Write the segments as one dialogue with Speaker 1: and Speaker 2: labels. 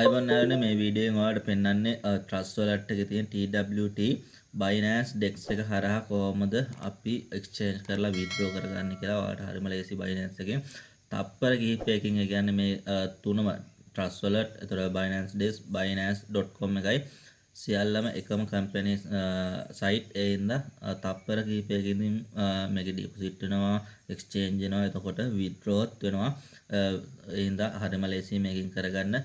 Speaker 1: අයිබන්නන මේ වීඩියෙන් වාට පෙන්න්නේ ට්‍රස්වලට්ක තියෙන TWT බයිනෑස් ඩෙක්ස් එක හරහා කෝමද අපි එක්ෂේන්් කරලා විද්‍රෝ කරගන්න කියලා වාට හරිම ලේසි බයිනන්සක තප්පර ගිහිපයකින් ගැන්න මේ තුනම ට්‍රස්වලට් තුර බයිනන්ස් ඩෙස් බයිනස්.කොම් එකයි සියල්ලම එකම කම්පැනි සයිට් එයින්ද තත්පර කීපයකින්දින් මේක ඩිපොසිට් වෙනවා එක්ස්චේන්ජ් වෙනවා එතකොට විත්ඩ්‍රෝත් වෙනවා එයින්ද හරිම ලේසි මේකින් කරගන්න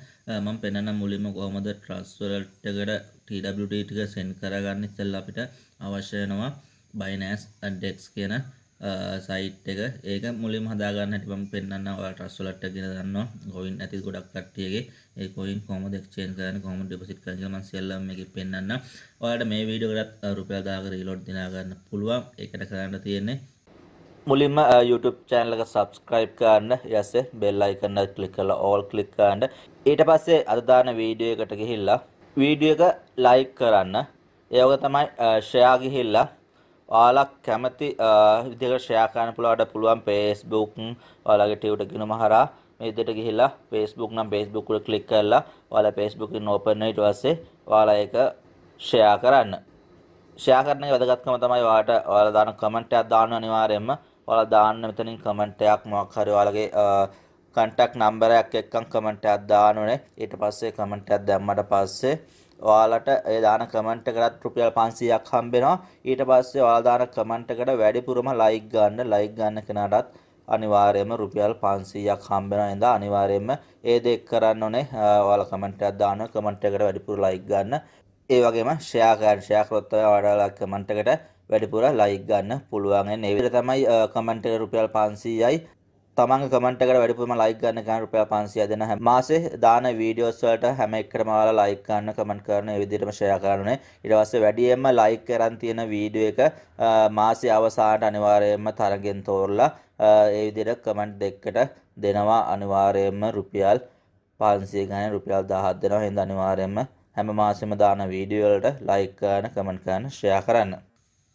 Speaker 1: මම පෙන්නන මුලින්ම කොහොමද ට්‍රස්ට් වලට TWT ටික සෙන්ඩ් කරගන්න ඉතින් අපිට අවශ්‍ය වෙනවා Binance Dex කියන සයිට් එක ඒක මුලින් හදාගන්න හැටි මම පෙන්වන්න ඔයාලට රස්වලට් එක ගැන දන්නවා කොයින් ඇති ගොඩක් කට්ටියගේ ඒ කොයින් කොහොමද එක්ස්චේන්ජ් කරන්නේ කොහොමද ඩිපොසිට් කරන්නේ කියලා මම සියල්ලම මේකේ පෙන්වන්න ඔයාලට මේ වීඩියෝ එකටත් රුපියල් 1000ක රීලෝඩ් දිනා ගන්න පුළුවන් ඒකට කරන්න තියෙන්නේ මුලින්ම YouTube channel එක subscribe කරන්න ඊයසේ bell icon එක click කරලා all click කරන්න ඊට පස්සේ අද දාන වීඩියෝ එකට ගිහිල්ලා වීඩියෝ එක like කරන්න ඒ වගේ තමයි share ගිහිල්ලා ඔයාලා කැමති විදිහකට ෂෙයා කරන්න පුළුවන් පුළුවන් Facebook ඔයාලගේ ටියුට ගිනුම හරහා මේ විදිහට ගිහිල්ලා Facebook නම් Facebook වල ක්ලික් කරලා ඔයාලා Facebook එකෙන් ඕපන් ඊට පස්සේ ඔයාලා ඒක ෂෙයා කරන්න. ෂෙයා කරන එක වැදගත්කම තමයි ඔයාලට ඔයාලා දාන කමෙන්ට් එකක් දාන්න අනිවාර්යයෙන්ම ඔයාලා දාන්න මෙතනින් කමෙන්ට් එකක් මොකක් හරි ඔයාලගේ කන්ටැක්ට් නම්බරයක් එක්කන් කමෙන්ට් එකක් දාන්න ඕනේ. ඊට පස්සේ කමෙන්ට් එකක් දැම්මට පස්සේ ඔයාලට ඒ දාන කමෙන්ට් එකටත් රුපියල් 500ක් හම්බෙනවා. ඊට පස්සේ ඔයාලා දාන කමෙන්ට් එකට වැඩිපුරම ලයික් ගන්න ලයික් ගන්න කෙනාටත් අනිවාර්යයෙන්ම රුපියල් 500ක් හම්බ වෙනවා නේද අනිවාර්යයෙන්ම ඒ දේ කරන්න ඕනේ ඔයාලා කමෙන්ට් එකක් දානවා කමෙන්ට් එකට වැඩිපුර ලයික් ගන්න ඒ වගේම ෂෙයා කරන්න ෂෙයා කරොත් ඔයාලා කමෙන්ට් එකට වැඩිපුර ලයික් ගන්න පුළුවන්. ඒ විදිහට තමයි කමෙන්ට් එක රුපියල් 500යි තමන්ගේ කමෙන්ට් එකට වැඩිපුරම ලයික් ගන්න කෙනා රුපියල් 500 දෙන හැම මාසේ දාන වීඩියෝස් වලට හැම එකටම ඔයාලා ලයික් ගන්න කමෙන්ට් කරන ඒ විදිහටම ෂෙයා කරන්න ඊට පස්සේ වැඩියෙන්ම ලයික් කරන් තියෙන වීඩියෝ එක මාසේ අවසානට අනිවාර්යයෙන්ම තරගෙන් තෝරලා ඒ විදිහට කමෙන්ට් දෙකකට දෙනවා අනිවාර්යයෙන්ම රුපියල් 500 ගණන් රුපියල් 1000ක් දෙනවා හින්දා අනිවාර්යයෙන්ම හැම මාසෙම දාන වීඩියෝ වලට ලයික් කරන්න කමෙන්ට් කරන්න ෂෙයා කරන්න.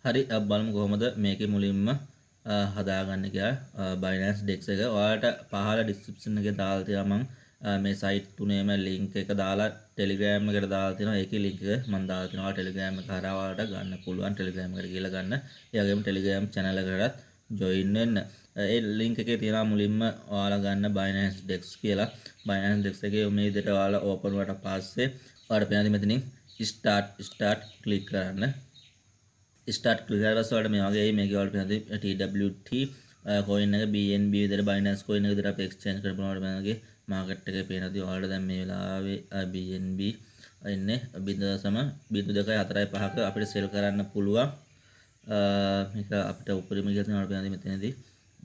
Speaker 1: හරි අපි බලමු කොහොමද මේකේ මුලින්ම හදාගන්න කියලා බයිනස් ඩෙක්ස එක ඔයාට පහල ඩිස්ක්‍රිප්ෂන් එක දාලා තියෙනවා මම මේ සයිට් තුනේම ලින්ක් එක දාලා ටෙලිග්‍රෑම් එකට දාලා තියෙනවා ඒකේ ලින්ක් එක මම දාලා තියෙනවා ටෙලිග්‍රෑම් එක හරහා ඔයාලට ගන්න පුළුවන් ටෙලිග්‍රෑම් එකට ගිහලා ගන්න. ඒ වගේම ටෙලිග්‍රෑම් channel එකටත් join වෙන්න. ඒ ලින්ක් එකේ තියෙනවා මුලින්ම ඔයාලා ගන්න Binance Dex කියලා. Binance Dex එකේ මේ විදිහට ඔයාලා open වුණාට පස්සේ ඔයාලට පේනවා මෙතනින් start start click කරන්න. ස්ටාට් ලිදරස් වලට මේ වගේ මේක වලට පෙන්වන TWT coin එක BNB විතර Binance coin එක විතර අපි exchange කරපුවාට මේගේ මාකට් එකේ පේනවා දී ඔයාලට දැන් මේ වෙලාවේ BNB එන්නේ 0.025ක අපිට sell කරන්න පුළුවන් මේක අපිට උපරිම කියලා තියෙනවා අපේ මෙතනදී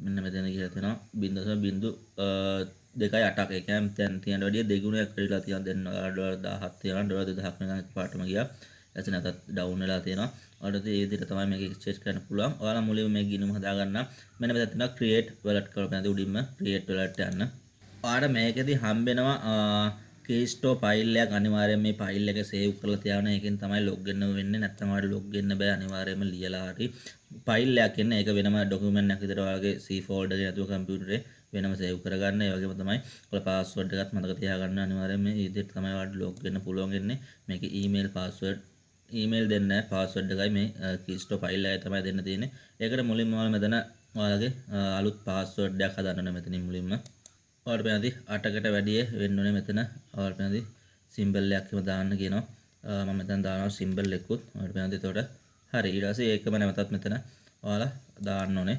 Speaker 1: මෙන්න මෙතන කියලා තියෙනවා 0.0 දෙකයි අටක් එක දැන් තියෙනට වැඩිය දෙගුණයක් වැඩිලා තියෙනවා දැන් ඩොලර් 17 තියෙනවා ඩොලර් 2000ක් වෙනකන් පාටම ගියා ඇස නැතත් ඩවුන් වෙලා තියෙනවා. ඔයාලට ඒ විදිහට තමයි මේක එක්ස්චේන්ජ් කරන්න පුළුවන්. ඔයාලා මුලින්ම මේ ගිණුම හදා ගන්න. මෙන්න මෙතන තියෙනවා create wallet කියලා බඳ උඩින්ම create wallet යන්න. ඔයාලට මේකෙදි හම්බෙනවා කේස්ටෝ ෆයිල් එකක් අනිවාර්යයෙන් මේ ෆයිල් එක සේව් කරලා තියාගෙන ඒකෙන් තමයි log වෙන්න වෙන්නේ නැත්නම් ඔයාලට log වෙන්න බෑ අනිවාර්යයෙන්ම ලියලා හරි ෆයිල් එකක් එන්න ඒක වෙනම ડોකියුමන්ට් එකක් විතර ඔයාගේ C folder එකේ නැතුව කම්පියුටරේ වෙනම සේව් කරගන්න ඒ වගේම තමයි ඔයාලා පාස්වර්ඩ් එකත් මතක තියාගන්න අනිවාර්යයෙන් මේ විදිහට තමයි ඔයාලට log වෙන්න පුළුවන් වෙන්නේ මේකේ email password ඊමේල් දෙන්න පාස්වර්ඩ් එකයි මේ කීස්ටෝ ෆයිල් එකයි තමයි දෙන්න තියෙන්නේ. ඒකට මුලින්ම ඔයාලා මෙතන ඔයාලගේ අලුත් පාස්වර්ඩ් එකක් හදන්න ඕනේ මෙතනින් මුලින්ම. ඔයාලට පෙන්දි 8කට වැඩි වෙන්න ඕනේ මෙතන. ඔයාලට පෙන්දි සිම්බල් එකක් එහෙම දාන්න කියනවා. මම මෙතන දානවා සිම්බල් එකකුත්. ඔයාලට පෙන්දි එතකොට හරි ඊට පස්සේ ඒකම නැවතත් මෙතන ඔයාලා දාන්න ඕනේ.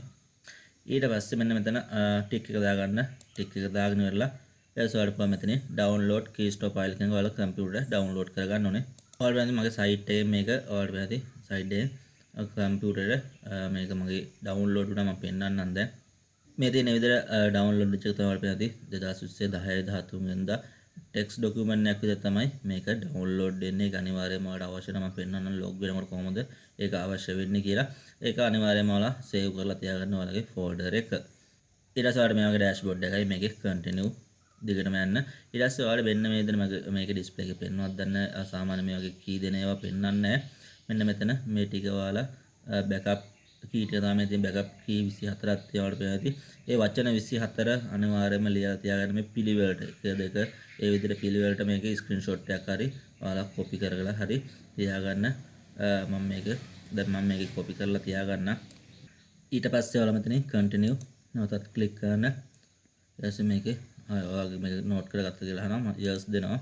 Speaker 1: ඊට පස්සේ මෙන්න මෙතන ටික් එක දාගන්න. ටික් එක දාගෙන ඉවරලා ඊට පස්සේ ඔයාලට පුළුවන් මෙතන ඩවුන්ලෝඩ් කීස්ටෝ ෆයිල් එකෙන් ඔයාලා කම්පියුටර් ඩවුන්ලෝඩ් කරගන්න ඕනේ. ඔල්බැඳි මගේ සයිට්ය මේක ඔල් ඇති සයිඩ්ඩේ කම්පියුටට මේක මගේ ඩවන්ලෝඩුනම පෙන්න්න නන්ද මේති නවිදර ඩවන්ලෝඩ් චක්තවල් පැති දෙදසුස්සේ දහය ධාතුන්ද ටෙක්ස් ඩොකමෙන්න්න ඇකද තමයි මේක ඩවන්ලෝඩ්න්නේ අනිවාරයමට අවශ්‍යනම පෙන්න්න ලොග්ගනට කොමද ඒ අවශ්‍ය වෙන්න කියලා ඒක අනිවාරය මලා සේව් කරලා තියාගන්න වලගේ ෆෝඩර එක ඉරසාට මේක ඩෑස්් බොඩ් එකයි මේක කටිනිූ දිගටම යන්න ඊට පස්සේ ඔයාලට වෙන්න මේ දෙන මේක ඩිස්ප්ලේ එකේ පෙන්වවත් ගන්න සාමාන්‍ය මේ වගේ කී දෙන ඒවා පෙන්වන්නේ නැහැ මෙන්න මෙතන මේ ටික ඔයාලා බෑකප් කීට තමයි ඉතින් බෑකප් කී 24ක් තියවට පෙන්නති. ඒ වචන 24 අනිවාර්යයෙන්ම ලියලා තියාගන්න මේ පිළිවෙලට. ඒ දෙක ඒ විදිහට පිළිවෙලට මේක ස්ක්‍රීන්ෂොට් එකක් හරි ඔයාලා කොපි කරගලා හරි තියාගන්න. මම මේක දැන් මම මේක කොපි කරලා තියාගන්න. ඊට පස්සේ ඔයාලා මෙතන continue නැවතත් ක්ලික් කරන. ඊට පස්සේ මේකේ ඔයාගේ නෝට් කරගත්ත කියලා නම් යර්ස් දෙනවා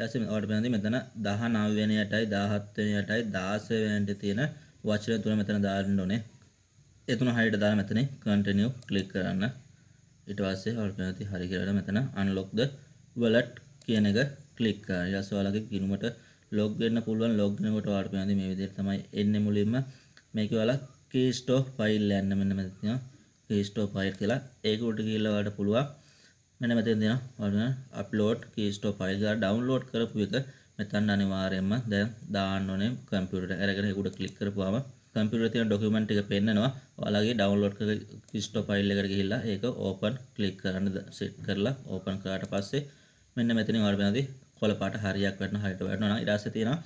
Speaker 1: ඊට ඔයාලට පෙන්නන මෙතන 19 වෙනියටයි 17 වෙනියටයි 16 වෙනියට තියෙන වචන තුන මෙතන දාන්න ඕනේ ඒ තුන හරියට දාලා මෙතන කන්ටිනියු ක්ලික් කරන්න ඊට පස්සේ ඔයාලට පෙන්නති හරි කියලා මෙතන unlock the wallet කියන එක ක්ලික් කරන්න ඊට පස්සේ ඔයාලගේ ගිණුමට log වෙන්න පුළුවන් log වෙනකොට ඔයාලට පෙන්නන මේ විදිහට තමයි එන්නේ මුලින්ම මේක ඔයාලා keystore file යන්න මෙන්න මෙතන keystore file කියලා ඒක උඩ ගිහිල්ලා ඔයාලට පුළුවන් මෙන්න මෙතන දෙනවා බලන්න අප්ලෝඩ් කීස්ටෝ ෆයිල් එක ඩවුන්ලෝඩ් කරපු එක මෙතන අනිවාර්යයෙන්ම දැන් දාන්න ඕනේ කම්පියුටර් එක අරගෙන ඒක උඩ ක්ලික් කරපුවාම කම්පියුටර් එකේ තියෙන ඩොකියුමන්ට් එක පෙන්නනවා ඔයාලගේ ඩවුන්ලෝඩ් කර කීස්ටෝ ෆයිල් එකට ගිහිල්ලා ඒක ඕපන් ක්ලික් කරන්න සෙට් කරලා ඕපන් කරාට පස්සේ මෙන්න මෙතන ඔයාලා බලනදි කොළ පාට හරියක් වෙන්න හරියට වෙනවා නම් ඊට පස්සේ තියෙනවා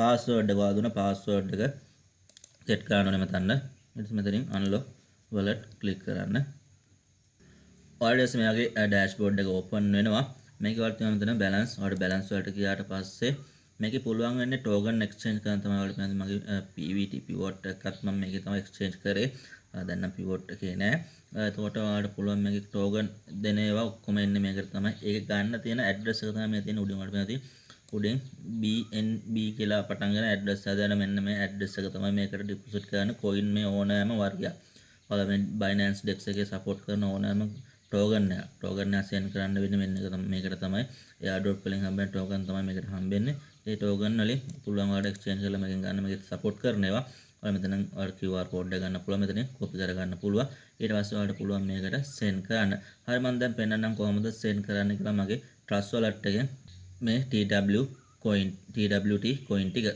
Speaker 1: පාස්වර්ඩ් එක වාදුන පාස්වර්ඩ් එක සෙට් කරන්න ඕනේ මෙතන ඊට මෙතනින් අන්ලොක් වලට් ක්ලික් කරන්න ඔයඩස් මෙයාගේ ඩෑෂ් බෝඩ් එක ඕපන් වෙනවා මේක වලට තියෙන මෙතන බැලන්ස් ඔයාලට බැලන්ස් වලට ගියාට පස්සේ මේකේ පුළුවන් වෙන්නේ ටෝකන් එක්ස්චේන්ජ් කරන්න තමයි ඔයාලට මම මගේ PVT pivot එකක් මම මේකේ තමයි එක්ස්චේන්ජ් කරේ දැන් නම් pivot එකේ නෑ එතකොට ඔයාලට පුළුවන් මේකේ ටෝකන් දෙන ඒවා ඔක්කොම එන්නේ මේකට තමයි ඒක ගන්න තියෙන ඇඩ්‍රස් එක තමයි මේ තියෙන උඩින් වලට මේ තියෙන උඩින් BNB කියලා පටන් ගන්න ඇඩ්‍රස් හදාන මෙන්න මේ ඇඩ්‍රස් එක තමයි මේකට ඩිපොසිට් කරන්න කොයින් මේ ඕනෑම වර්ගයක්. ඔයාලා මේ Binance DEX එකේ සපෝට් කරන ඕනෑම ටෝගන්න ටෝගන්න සයන් කරන්න වෙන මෙන්න එක මේකට තමයි යාඩොට් පලින් හම්බෙන් ටෝගන් තමයි මේකට හම්බෙන්නේ ඒ ටෝගන් වලින් පුළුවන් ඔයාලට එක්ස්චේන්ජ් කරලා මේකෙන් ගන්න මේක සපෝට් කරනවා ඔය මෙතන ඔය QR code එක ගන්න පුළුවන් මෙතන කොපි කරගන්න පුළුවන් ඊට පස්සේ ඔයාලට පුළුවන් මේකට සෙන්ඩ් කරන්න හරි මම දැන් පෙන්නන්නම් කොහොමද සෙන්ඩ් කරන්න කියලා මගේ Trust Wallet එකෙන් මේ TW coin TWT coin ටික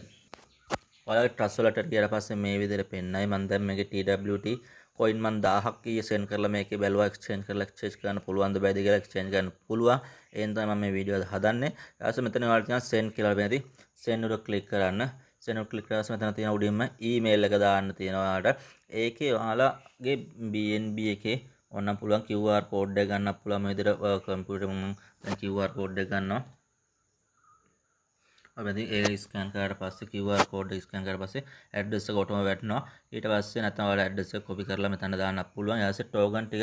Speaker 1: ඔයාලගේ Trust Wallet එකට ගියලා පස්සේ මේ විදිහට පෙන්නයි මම දැන් මේකේ TWT කොයින් මන් 1000ක් ඊයේ සෙන්ඩ් කරලා මේකේ බැලුවා එක්ස්චේන්ජ් කරලා එක්ස්චේන්ජ් කරන්න පුළුවන්ද බැයිද කියලා එක්ස්චේන්ජ් කරන්න පුළුවන් එහෙනම් තමයි මම මේ වීඩියෝ එක හදන්නේ ඊට පස්සේ මෙතන ඔයාලට තියෙනවා send කියලා වෙනදී send එක ක්ලික් කරන්න send එක ක්ලික් කරාම මෙතන තියෙන උඩින්ම email එක දාන්න තියෙනවා ඔයාලට ඒකේ ඔයාලගේ BNB එකේ ඔන්න පුළුවන් QR code එක ගන්න පුළුවන් මේ විදිහට කම්පියුටර් මම QR code එක ගන්නවා අපි ඒ ස්කෑන් කරාට පස්සේ QR code එක ස්කෑන් කරලා පස්සේ ඇඩ්‍රස් එක ඔටෝම වැටෙනවා ඊට පස්සේ නැත්නම් ඔයාලා ඇඩ්‍රස් එක කොපි කරලා මෙතන දාන්නත් පුළුවන් ඊට පස්සේ ටෝකන් ටික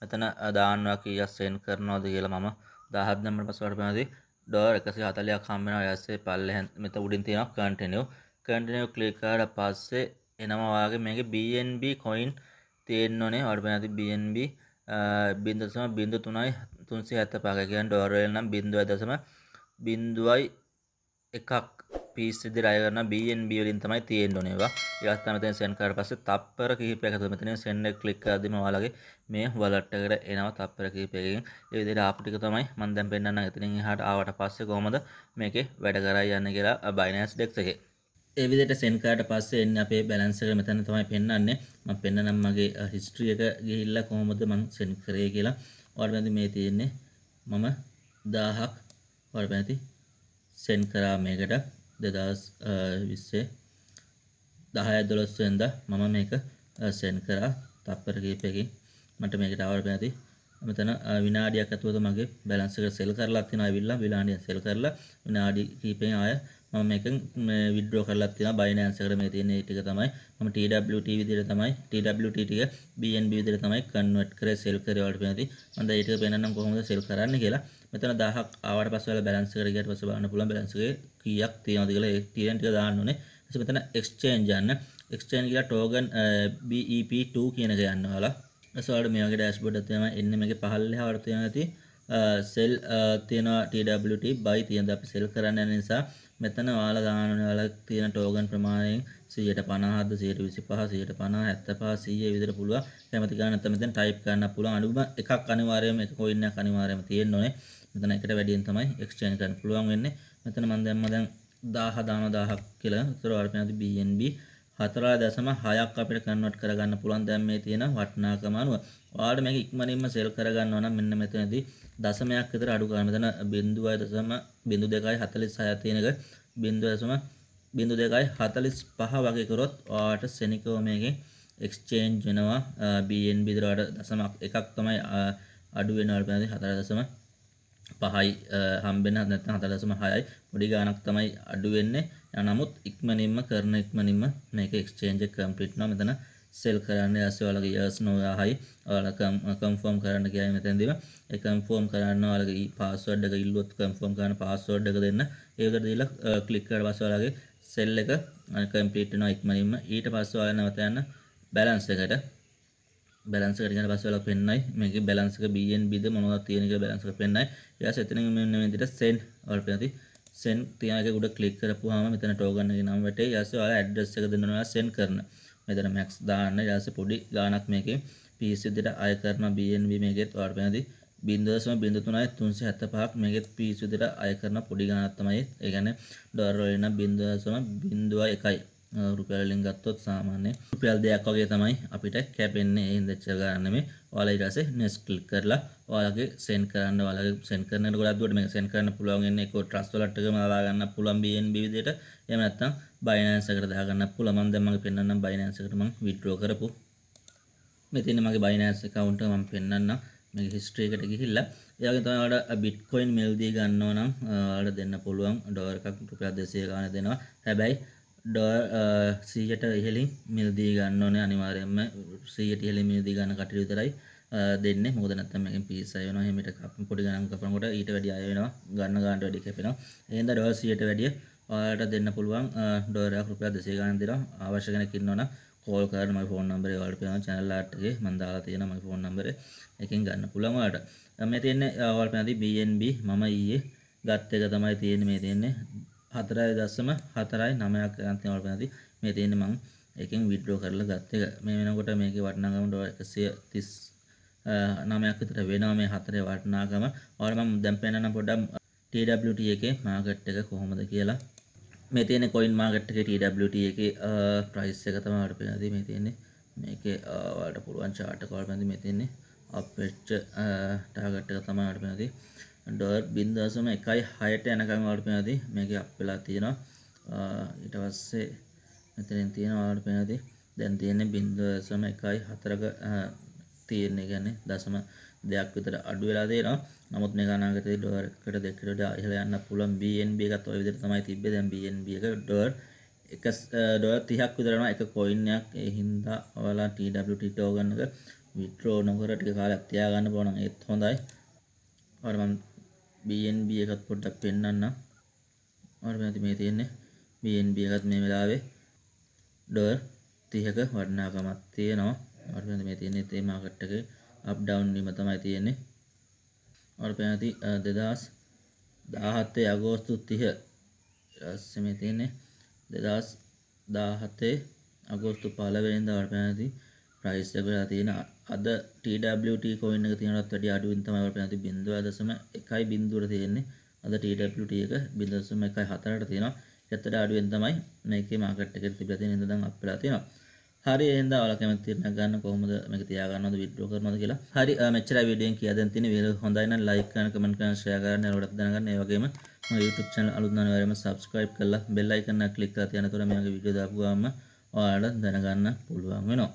Speaker 1: මෙතන දාන්නවා කීයක් සෙන්ඩ් කරනවද කියලා මම 17 නම්බර් පස්වට පෙන්නදී ඩොලර් 140ක් හම්බ වෙනවා ඊට පස්සේ පල්ලෙහෙන් මෙතන උඩින් තියෙනවා කන්ටිනියු කන්ටිනියු ක්ලික් කරලා පස්සේ එනවා ඔයාගේ මේකේ BNB coin තියෙන්න ඕනේ ඔයාලට පෙන්නදී BNB බින්දුව සම බින්දු තුනයි තුන්සිය ඇත්ත පාග කියන් ඩෝරවල් නම් බින්දුවයි දසම බින්දුවයි එකක් පිස් ඉදිරි අය කරන BNB වලින් තමයි තියෙන්න ඕනේ ඒවා. ඊළඟට තමයි මෙතෙන් send කරලා පස්සේ තප්පර කිහිපයක් ඇතුළත මෙතන send එක click කරද්දිම ඔයාලගේ මේ wallet එකට එනවා තප්පර කිහිපයකින්. ඒ විදිහට ආපු ටික තමයි මම දැන් පෙන්නන්නම් එතනින් එහාට ආවට පස්සේ කොහොමද මේකේ වැඩ කරයි යන්නේ කියලා Binance Dex එකේ. ඒ විදිහට send කරාට පස්සේ එන්නේ අපේ balance එක මෙතන තමයි පෙන්වන්නේ. මම පෙන්නනම් මගේ history එක ගිහිල්ලා කොහොමද මම send කරේ කියලා. ඔයාලට මේ තියෙන්නේ මම 1000ක් ඔයාලට සෙන් කරා මේකට දෙදස් විස්සේ දහය දොළොස්වෙන්ද මම මේක සෙන් කරා තප්පර කීපයකින් මට මේකට අවර පැති මෙතන විනාඩියක් ඇතුවත මගේ බැලන්සක සෙල් කරලා තින විල්ලා විලාඩිය සෙල් කරලා විනාඩි කීපෙන් ආය මම එක විඩ්‍රෝ කරලා තියෙනවා බයිනෑන්ස් එකට මේ තියෙන ටික තමයි මම TWT විදිහට තමයි TWT ටික BNB විදිහට තමයි කන්වර්ට් කරේ සෙල් කරේ වලට පේනදී මම දැන් ඊට පේනනම් කොහොමද සෙල් කරන්න කියලා මෙතන 1000ක් ආවට පස්සේ ඔයාලා බැලන්ස් එකට ගියට පස්සේ බලන්න පුළුවන් බැලන්ස් එකේ කීයක් තියෙනවද කියලා ඒ ටිකෙන් ටික දාන්න ඕනේ ඊට මෙතන exchange යන්න exchange කියලා token BEP2 කියන එක යන්න ඔයාලා ඔයාලට මේ වගේ dashboard එකක් තියෙනවා එන්නේ මේකේ පහළ එහාට තියෙන ඇති සෙල් තියෙනවා TWT buy තියෙනවා අපි සෙල් කරන්න යන නිසා මෙතන ඔයාලා ගාන වල තියෙන ටෝකන් ප්‍රමාණයෙන් 100ට 50ද 125 150 75 100 විතර පුළුවන් කැමති ගාන නැත්නම් මෙතන ටයිප් කරන්න පුළුවන් අඩුම එකක් අනිවාර්යයෙන්ම එක කොයින් එකක් අනිවාර්යයෙන්ම තියෙන්න ඕනේ මෙතන එකට වැඩියෙන් තමයි එක්ස්චේන්ජ් කරන්න පුළුවන් වෙන්නේ මෙතන මම දැම්ම දැන් 1000 19000ක් කියලා උතර වර්පණති BNB 4.6ක් අපිට කන්වර්ට් කරගන්න පුළුවන් දැන් මේ තියෙන වටිනාකම අනුව. ඔයාලට මේක ඉක්මනින්ම සෙල් කරගන්නවා නම් මෙන්න මෙතනදී දශමයක් විතර අඩු කරන්න. මෙතන 0.0246 තියෙන එක 0.0245 වගේ කරොත් ඔයාලට සෙනිකෝ මේකෙන් exchange වෙනවා BNB දරවට දශමයක් එකක් තමයි අඩු වෙනවා අපිට 4.6 පහයි හම්බෙන නැත්නම් 4.6යි පොඩි ගාණක් තමයි අඩු වෙන්නේ. නමුත් ඉක්මනින්ම කරන ඉක්මනින්ම මේක exchange එක complete වෙනවා. මෙතන sell කරන්න ඇස්සේ ඔයාලගේ years නොයායි. ඔයාලා confirm කරන්න කියයි මෙතනදීම. ඒ confirm කරන්න ඔයාලගේ password එක ඉල්ලුවොත් confirm කරන්න password එක දෙන්න. ඒකට දීලා click කරලා පස්සේ ඔයාලගේ sell එක complete වෙනවා ඉක්මනින්ම. ඊට පස්සේ ඔයාලා නැවත යන්න balance එකට බැලන්ස් එකට ගියාට පස්සේ ඔයාලා පෙන්නයි මේකේ බැලන්ස් එක BNB ද මොනවද තියෙන කියලා බැලන්ස් එක පෙන්නයි ඊට පස්සේ එතන මෙන්න මේ විදිහට send ඔයාලා පෙන්නති send තියන එක උඩ click කරපුවාම මෙතන token එකේ නම වැටේ ඊට පස්සේ ඔයාලා address එක දෙනවා ඔයාලා send කරන මෙතන max දාන්න ඊට පස්සේ පොඩි ගාණක් මේකේ piece විදිහට අය කරන BNB මේකෙත් ඔයාලා පෙන්නති බින්දසම බිඳ තුනයි තුන්සි හැත පහක් මේකෙත් පිසු දෙට අය කරන පොඩි ගනත්තමයි ඒගැන ඩොර්රලන බින්දසම බින්දුව එකයි රුපැල්ලින් ගත්තොත් සාමාන්‍ය රුපියල් දෙයක් වගේ තමයි අපිට කැපෙන්නේ ඒ ඉන්දච්චර ගන්න මේ ඔයාලා ඊට පස්සේ next click කරලා ඔයාලගේ send කරන්න ඔයාලගේ send කරනකොට ගොඩක් දුරට මේක send කරන්න පුළුවන් වෙන්නේ ඒක trust wallet එකම ලබා ගන්න පුළුවන් BNB විදිහට එහෙම නැත්නම් Binance එකට දා ගන්න පුළුවන් මම දැන් මගේ පෙන්වන්නම් Binance එකට මම withdraw කරපු මෙතන මගේ Binance account එක මම පෙන්වන්නම් මේක history එකට ගිහිල්ලා ඒ වගේ තමයි ඔයාලට Bitcoin mail දී ගන්නව නම් ඔයාලට දෙන්න පුළුවන් ඩොලර් එකක් රුපියල් 200 ගන්න දෙනවා හැබැයි සීයට ඉහලින් මිල්දී ගන්න ඕනේ අනිවාර්යයෙන්ම සීයට ඉහලින් මිල්දී ගන්න කටයුතු විතරයි දෙන්නේ මොකද නැත්නම් මේකෙන් පීස් අය වෙනවා එහෙම ඊට පොඩි ගණන් කරනකොට ඊට වැඩි අය වෙනවා ගන්න ගන්නට වැඩි කැපෙනවා එහෙනම් ඩොලර් 100ට වැඩිය ඔයාලට දෙන්න පුළුවන් ඩොලර් එකක් රුපියල් 200 ගණන් දෙනවා අවශ්‍ය කෙනෙක් ඉන්නවනම් කෝල් කරන්න මගේ ෆෝන් නම්බරේ ඔයාලට පේනවා channel art එකේ මම දාලා තියෙන මගේ ෆෝන් නම්බරේ එකෙන් ගන්න පුළුවන් ඔයාලට මේ තියෙන්නේ ඔයාලට පේනදී BNB මම ඊයේ e ගත් එක තමයි තියෙන්නේ මේ තියෙන්නේ හතරයි දස්සම හතරයි නමයක් අන්තිමවල් පැති මේ තියෙන මං එකෙන් විඩ්‍රෝ කරලා ගත්ත එක මේ වෙනකොට මේකේ වටිනාකම එකසිය තිස් නමයක් විතර වෙනවා මේ හතරේ වටිනාකම ඔයාලා මම දැන් පෙන්නන පොඩ්ඩක් TWT එකේ මාකට් එක කොහොමද කියලා මේ තියෙන coin market එකේ TWT එකේ price එක තමයි ඔයාලට පෙන්නදී මේ තියෙන්නේ මේකේ ඔයාලට පුළුවන් chart එක ඔයාලා මේ තියෙන්නේ up වෙච්ච target එක තමයි ඔයාලට පෙන්නදී ඩොර් බින්දසම එකයි හයට යනකම් වාට පෙනති මේක අප් වෙලා තියෙනවා ඊට පස්සේ මෙතනින් තියෙන වාට පෙනති දැන් තියෙන්නේ බින්දසම එකයි හතරක තියෙන්නේ කියන්නේ දශම දෙයක් විතර අඩු වෙලා තියෙනවා නමුත් මේක අනාගතයේ ඩොලර් එකට දෙකට වඩා ඉහළ යන්න පුළුවන් BNB එකත් ওই විදිහට තමයි තිබ්බේ දැන් BNB එක ඩොලර් එක ඩොලර් 30ක් විතර යනවා එක කොයින් එකක් ඒ හින්දා ඔයාලා TWT ටෝකන් එක විත්ඩ්‍රෝ නොකර ටික කාලයක් තියාගන්න පුළුවන් ඒත් හොඳයි අර මම BNB එකත් පොඩ්ඩක් පෙන්වන්න. මම මෙතන මේ තියෙන්නේ BNB එකත් මේ වෙලාවේ ඩොලර් 30ක වටිනාකමක් තියෙනවා. මම මෙතන මේ තියෙන්නේ තේ මාකට් එකේ අප් ඩවුන් වීම තමයි තියෙන්නේ. මම පැහැදිලි 2017 අගෝස්තු 30 ඊට මේ තියෙන්නේ 2017 අගෝස්තු 15 වෙනිදා මම පැහැදිලි ප්‍රයිස් ලැබලා තියෙන අද TWT coin එක තියෙනටත් වැඩිය අඩුවෙන් තමයි අපිට නැති 0.1 බිංදුවට තියෙන්නේ. අද TWT එක 0.14ට තියෙනවා. ඒත් වඩා අඩුවෙන් තමයි මේකේ market එකේ තිබිලා තියෙන ඉඳන් අප් වෙලා තියෙනවා. හරි එහෙනම් ඔයාලා කැමති තීරණ ගන්න කොහොමද මේක තියා ගන්නවද withdraw කරනවද කියලා. හරි මෙච්චරයි වීඩියෝෙන් කියා දෙන්න තියෙන වීඩියෝ හොඳයි නම් like කරන්න comment කරන්න share කරන්න ඒවලට දැනගන්න. ඒ වගේම මගේ YouTube channel අලුත් නම් වරම subscribe කරලා bell icon එක click කරලා තියනතොර මේ වගේ වීඩියෝ දාපු ගාම ඔයාලට දැනගන්න පුළුවන් වෙනවා.